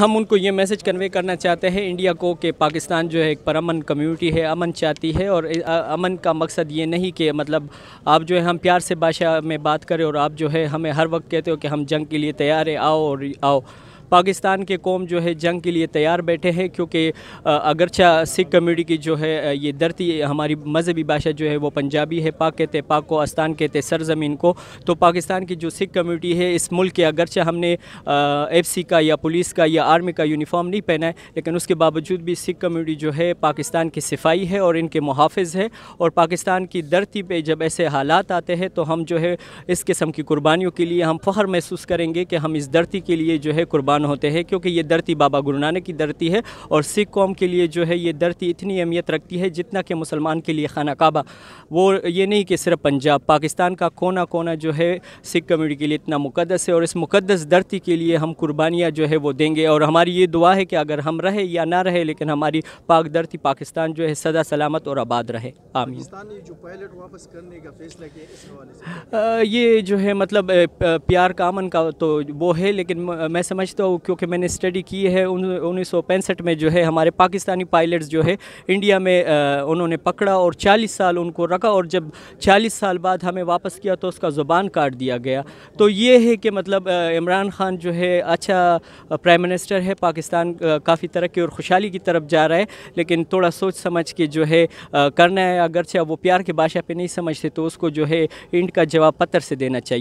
ہم ان کو یہ میسج کنوے کرنا چاہتے ہیں انڈیا کو کہ پاکستان جو ہے ایک پرامن کمیونٹی ہے امن چاہتی ہے اور امن کا مقصد یہ نہیں کہ مطلب آپ جو ہے ہم پیار سے بادشاہ میں بات کریں اور آپ جو ہے ہمیں ہر وقت کہتے ہو کہ ہم جنگ کے لیے تیار ہیں آؤ اور آؤ پاکستان کے قوم جو ہے جنگ کے لیے تیار بیٹھے ہیں کیونکہ اگرچہ سکھ کمیونٹی کی جو ہے یہ درتی ہماری مذہبی بھاشا جو ہے وہ پنجابی ہے پاک کہتے پاک کو آستان کہتے سرزمین کو تو پاکستان کی جو سکھ کمیونٹی ہے اس ملک کے اگرچہ ہم نے ایف سی کا یا پولیس کا یا آرمی کا یونیفارم نہیں پہنا ہے لیکن اس کے باوجود بھی سکھ کمیونٹی جو ہے پاکستان کی صفائی ہے اور ان کے محافظ ہے اور پاکستان کی درتی پہ جب ایسے حالات آتے ہیں تو ہم جو ہے اس قسم کی قربانیوں کے لیے ہم فخر محسوس کریں گے کہ ہم اس درتی کے لیے جو ہے قربان ہوتے ہیں کیونکہ یہ درتی بابا نانک کی درتی ہے اور سکھ قوم کے لیے جو ہے یہ درتی اتنی اہمیت رکھتی ہے جتنا کہ مسلمان کے لیے خانہ کعبہ وہ یہ نہیں کہ صرف پنجاب پاکستان کا کونا کونا جو ہے سکھ کمیونٹی کے لیے اتنا مقدس ہے اور اس مقدس درتی کے لیے ہم قربانیاں جو ہے وہ دیں گے اور ہماری یہ دعا ہے کہ اگر ہم رہے یا نہ رہے لیکن ہماری پاک درتی پاکستان جو ہے سدا سلامت اور آباد رہے آمین جو پائلٹ واپس کرنے کا فیصلہ کیا اس حوالے سے یہ جو ہے مطلب پیار کامن کا تو وہ ہے لیکن میں سمجھتا کیونکہ میں نے اسٹڈی کی ہے انیس سو پینسٹھ میں جو ہے ہمارے پاکستانی پائلٹس جو ہے انڈیا میں انہوں نے پکڑا اور چالیس سال ان کو رکھا اور جب چالیس سال بعد ہمیں واپس کیا تو اس کا زبان کاٹ دیا گیا تو یہ ہے کہ مطلب عمران خان جو ہے اچھا پرائم منسٹر ہے پاکستان کافی ترقی اور خوشحالی کی طرف جا رہا ہے لیکن تھوڑا سوچ سمجھ کے جو ہے کرنا ہے اگرچہ وہ پیار کے بادشاہ پہ نہیں سمجھتے تو اس کو جو ہے انڈ کا جواب پتھر سے دینا چاہیے